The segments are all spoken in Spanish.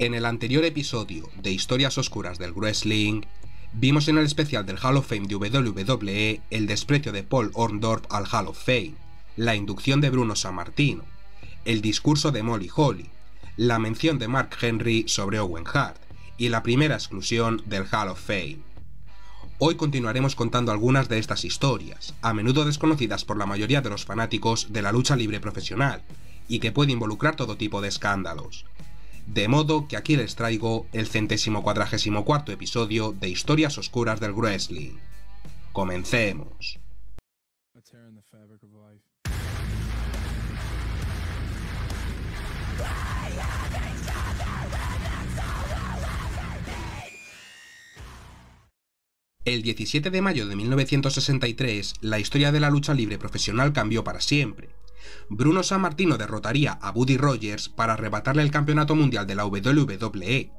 En el anterior episodio de Historias Oscuras del Wrestling, vimos en el especial del Hall of Fame de WWE el desprecio de Paul Orndorff al Hall of Fame, la inducción de Bruno Sammartino, el discurso de Molly Holly, la mención de Mark Henry sobre Owen Hart y la primera exclusión del Hall of Fame. Hoy continuaremos contando algunas de estas historias, a menudo desconocidas por la mayoría de los fanáticos de la lucha libre profesional, y que puede involucrar todo tipo de escándalos. De modo que aquí les traigo el centésimo cuadragésimo cuarto episodio de Historias Oscuras del Wrestling. Comencemos. El 17 de mayo de 1963, la historia de la lucha libre profesional cambió para siempre. Bruno San Martino derrotaría a Buddy Rogers para arrebatarle el campeonato mundial de la WWE,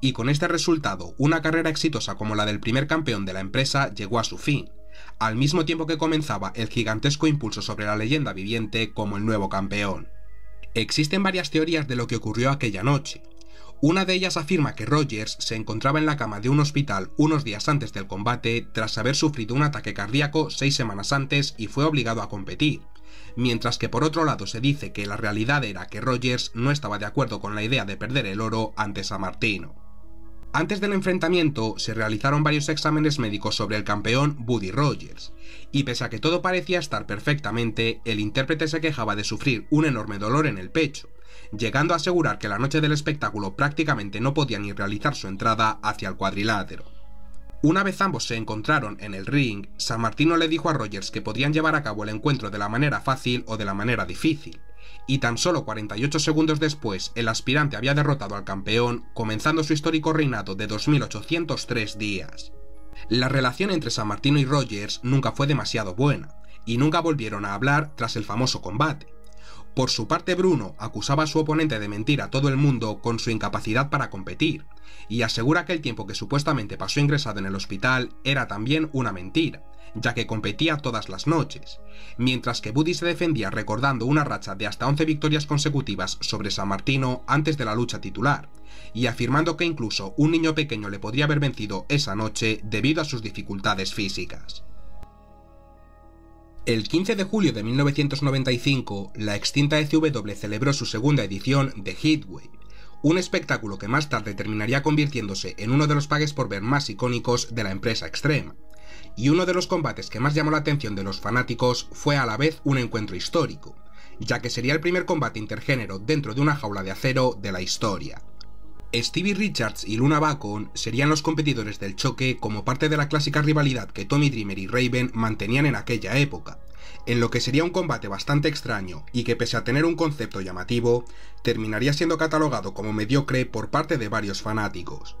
y con este resultado una carrera exitosa como la del primer campeón de la empresa llegó a su fin, al mismo tiempo que comenzaba el gigantesco impulso sobre la leyenda viviente como el nuevo campeón. Existen varias teorías de lo que ocurrió aquella noche. Una de ellas afirma que Rogers se encontraba en la cama de un hospital unos días antes del combate tras haber sufrido un ataque cardíaco seis semanas antes y fue obligado a competir, mientras que por otro lado se dice que la realidad era que Rogers no estaba de acuerdo con la idea de perder el oro ante San Martino. Antes del enfrentamiento se realizaron varios exámenes médicos sobre el campeón Buddy Rogers, y pese a que todo parecía estar perfectamente, el intérprete se quejaba de sufrir un enorme dolor en el pecho, llegando a asegurar que la noche del espectáculo prácticamente no podía ni realizar su entrada hacia el cuadrilátero. Una vez ambos se encontraron en el ring, San Martino le dijo a Rogers que podían llevar a cabo el encuentro de la manera fácil o de la manera difícil, y tan solo 48 segundos después el aspirante había derrotado al campeón, comenzando su histórico reinado de 2.803 días. La relación entre San Martino y Rogers nunca fue demasiado buena, y nunca volvieron a hablar tras el famoso combate. Por su parte, Bruno acusaba a su oponente de mentir a todo el mundo con su incapacidad para competir, y asegura que el tiempo que supuestamente pasó ingresado en el hospital era también una mentira, ya que competía todas las noches, mientras que Buddy se defendía recordando una racha de hasta 11 victorias consecutivas sobre San Martino antes de la lucha titular, y afirmando que incluso un niño pequeño le podría haber vencido esa noche debido a sus dificultades físicas. El 15 de julio de 1995, la extinta SW e celebró su segunda edición de Heatwave, un espectáculo que más tarde terminaría convirtiéndose en uno de los pagues por ver más icónicos de la empresa extrema. Y uno de los combates que más llamó la atención de los fanáticos fue a la vez un encuentro histórico, ya que sería el primer combate intergénero dentro de una jaula de acero de la historia. Stevie Richards y Luna Bacon serían los competidores del choque como parte de la clásica rivalidad que Tommy Dreamer y Raven mantenían en aquella época, en lo que sería un combate bastante extraño y que pese a tener un concepto llamativo, terminaría siendo catalogado como mediocre por parte de varios fanáticos.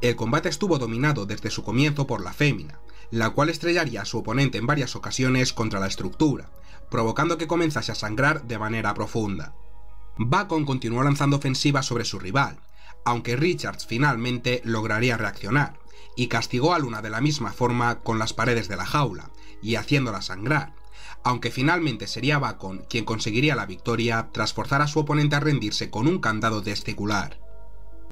El combate estuvo dominado desde su comienzo por la fémina, la cual estrellaría a su oponente en varias ocasiones contra la estructura, provocando que comenzase a sangrar de manera profunda. Bacon continuó lanzando ofensivas sobre su rival, aunque Richards finalmente lograría reaccionar, y castigó a Luna de la misma forma con las paredes de la jaula, y haciéndola sangrar, aunque finalmente sería Bacon quien conseguiría la victoria tras forzar a su oponente a rendirse con un candado de testicular.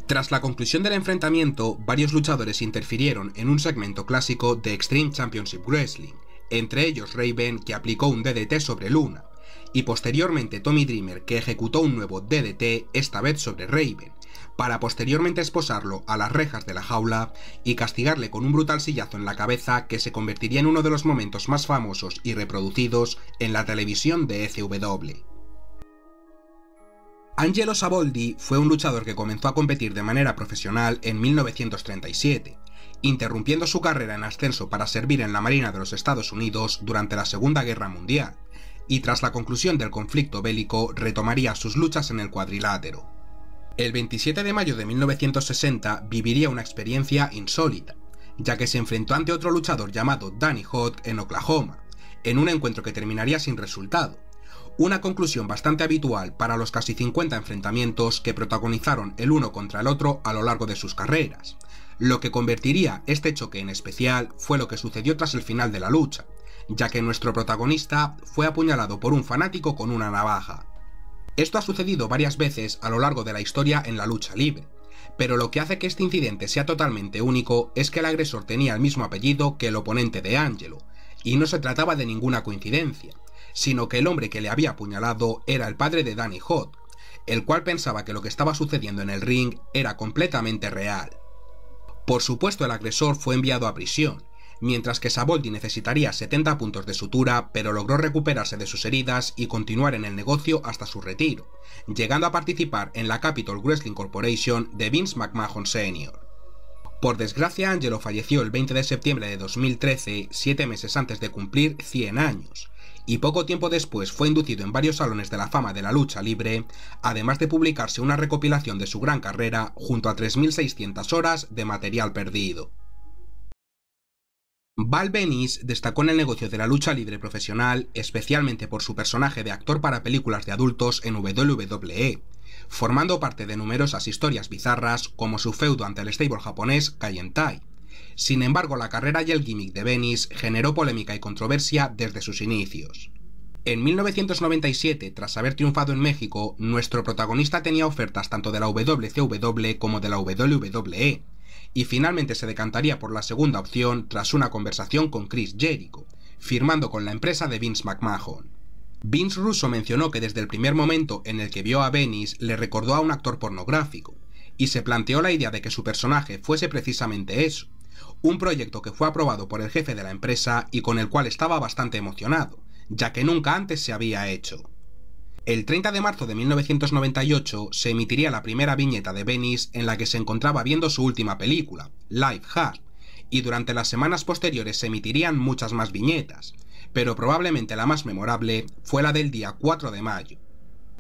Tras la conclusión del enfrentamiento, varios luchadores interfirieron en un segmento clásico de Extreme Championship Wrestling, entre ellos Raven que aplicó un DDT sobre Luna, y posteriormente Tommy Dreamer que ejecutó un nuevo DDT esta vez sobre Raven, para posteriormente esposarlo a las rejas de la jaula y castigarle con un brutal sillazo en la cabeza que se convertiría en uno de los momentos más famosos y reproducidos en la televisión de ECW. Angelo Saboldi fue un luchador que comenzó a competir de manera profesional en 1937, interrumpiendo su carrera en ascenso para servir en la Marina de los Estados Unidos durante la Segunda Guerra Mundial, y tras la conclusión del conflicto bélico retomaría sus luchas en el cuadrilátero. El 27 de mayo de 1960 viviría una experiencia insólita, ya que se enfrentó ante otro luchador llamado Danny Hawk en Oklahoma, en un encuentro que terminaría sin resultado, una conclusión bastante habitual para los casi 50 enfrentamientos que protagonizaron el uno contra el otro a lo largo de sus carreras. Lo que convertiría este choque en especial fue lo que sucedió tras el final de la lucha, ya que nuestro protagonista fue apuñalado por un fanático con una navaja, esto ha sucedido varias veces a lo largo de la historia en la lucha libre, pero lo que hace que este incidente sea totalmente único es que el agresor tenía el mismo apellido que el oponente de Angelo, y no se trataba de ninguna coincidencia, sino que el hombre que le había apuñalado era el padre de Danny Hoth, el cual pensaba que lo que estaba sucediendo en el ring era completamente real. Por supuesto el agresor fue enviado a prisión, mientras que Saboldi necesitaría 70 puntos de sutura, pero logró recuperarse de sus heridas y continuar en el negocio hasta su retiro, llegando a participar en la Capitol Wrestling Corporation de Vince McMahon Sr. Por desgracia, Angelo falleció el 20 de septiembre de 2013, siete meses antes de cumplir 100 años, y poco tiempo después fue inducido en varios salones de la fama de la lucha libre, además de publicarse una recopilación de su gran carrera junto a 3.600 horas de material perdido. Val Benis destacó en el negocio de la lucha libre profesional, especialmente por su personaje de actor para películas de adultos en WWE, formando parte de numerosas historias bizarras como su feudo ante el stable japonés Tai. Sin embargo, la carrera y el gimmick de Venis generó polémica y controversia desde sus inicios. En 1997, tras haber triunfado en México, nuestro protagonista tenía ofertas tanto de la WCW como de la WWE, y finalmente se decantaría por la segunda opción tras una conversación con Chris Jericho, firmando con la empresa de Vince McMahon. Vince Russo mencionó que desde el primer momento en el que vio a Venice le recordó a un actor pornográfico, y se planteó la idea de que su personaje fuese precisamente eso, un proyecto que fue aprobado por el jefe de la empresa y con el cual estaba bastante emocionado, ya que nunca antes se había hecho. El 30 de marzo de 1998 se emitiría la primera viñeta de Venice en la que se encontraba viendo su última película, Life Hard, y durante las semanas posteriores se emitirían muchas más viñetas, pero probablemente la más memorable fue la del día 4 de mayo.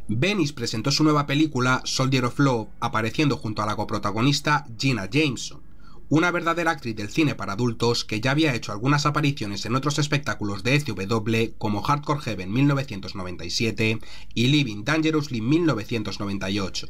Venice presentó su nueva película Soldier of Love apareciendo junto a la coprotagonista Gina Jameson una verdadera actriz del cine para adultos que ya había hecho algunas apariciones en otros espectáculos de SW como Hardcore Heaven 1997 y Living Dangerously 1998.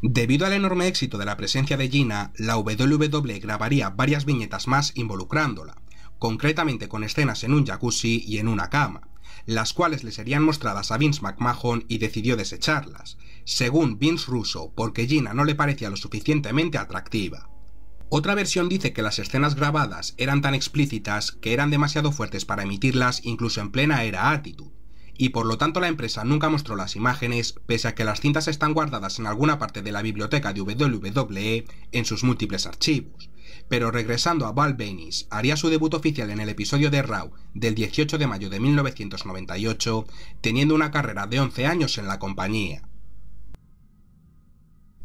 Debido al enorme éxito de la presencia de Gina, la WW e grabaría varias viñetas más involucrándola, concretamente con escenas en un jacuzzi y en una cama, las cuales le serían mostradas a Vince McMahon y decidió desecharlas, según Vince Russo, porque Gina no le parecía lo suficientemente atractiva. Otra versión dice que las escenas grabadas eran tan explícitas que eran demasiado fuertes para emitirlas incluso en plena era Attitude, y por lo tanto la empresa nunca mostró las imágenes, pese a que las cintas están guardadas en alguna parte de la biblioteca de WWE en sus múltiples archivos. Pero regresando a Val Venis, haría su debut oficial en el episodio de Raw del 18 de mayo de 1998, teniendo una carrera de 11 años en la compañía.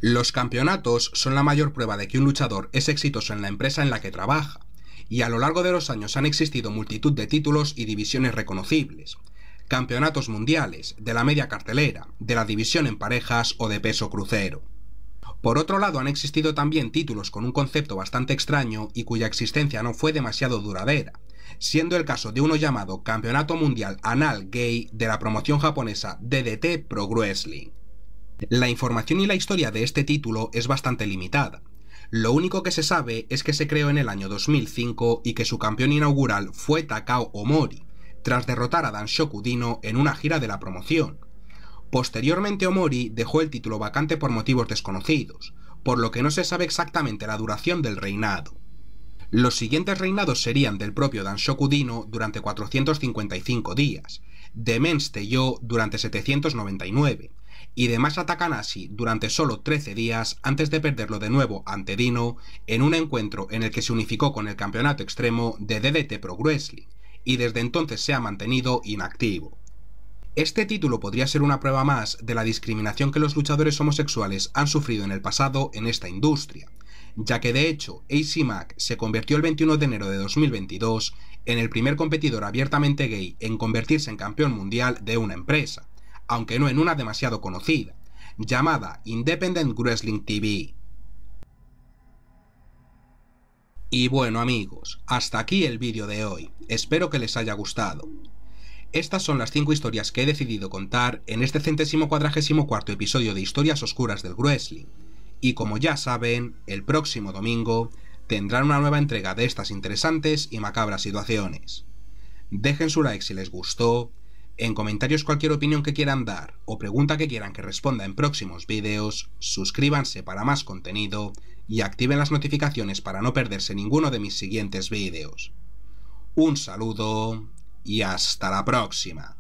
Los campeonatos son la mayor prueba de que un luchador es exitoso en la empresa en la que trabaja, y a lo largo de los años han existido multitud de títulos y divisiones reconocibles. Campeonatos mundiales, de la media cartelera, de la división en parejas o de peso crucero. Por otro lado, han existido también títulos con un concepto bastante extraño y cuya existencia no fue demasiado duradera, siendo el caso de uno llamado Campeonato Mundial Anal Gay de la promoción japonesa DDT Pro Wrestling. La información y la historia de este título es bastante limitada. Lo único que se sabe es que se creó en el año 2005 y que su campeón inaugural fue Takao Omori, tras derrotar a Dan Shokudino en una gira de la promoción. Posteriormente Omori dejó el título vacante por motivos desconocidos, por lo que no se sabe exactamente la duración del reinado. Los siguientes reinados serían del propio Dan Shokudino durante 455 días, de Mens durante 799, y demás a durante solo 13 días antes de perderlo de nuevo ante Dino en un encuentro en el que se unificó con el campeonato extremo de DDT Pro Wrestling y desde entonces se ha mantenido inactivo. Este título podría ser una prueba más de la discriminación que los luchadores homosexuales han sufrido en el pasado en esta industria, ya que de hecho AC Mac se convirtió el 21 de enero de 2022 en el primer competidor abiertamente gay en convertirse en campeón mundial de una empresa, aunque no en una demasiado conocida, llamada Independent Wrestling TV. Y bueno amigos, hasta aquí el vídeo de hoy, espero que les haya gustado. Estas son las 5 historias que he decidido contar en este centésimo cuadragésimo cuarto episodio de Historias Oscuras del Wrestling, y como ya saben, el próximo domingo tendrán una nueva entrega de estas interesantes y macabras situaciones. Dejen su like si les gustó, en comentarios cualquier opinión que quieran dar o pregunta que quieran que responda en próximos vídeos, suscríbanse para más contenido y activen las notificaciones para no perderse ninguno de mis siguientes vídeos. Un saludo y hasta la próxima.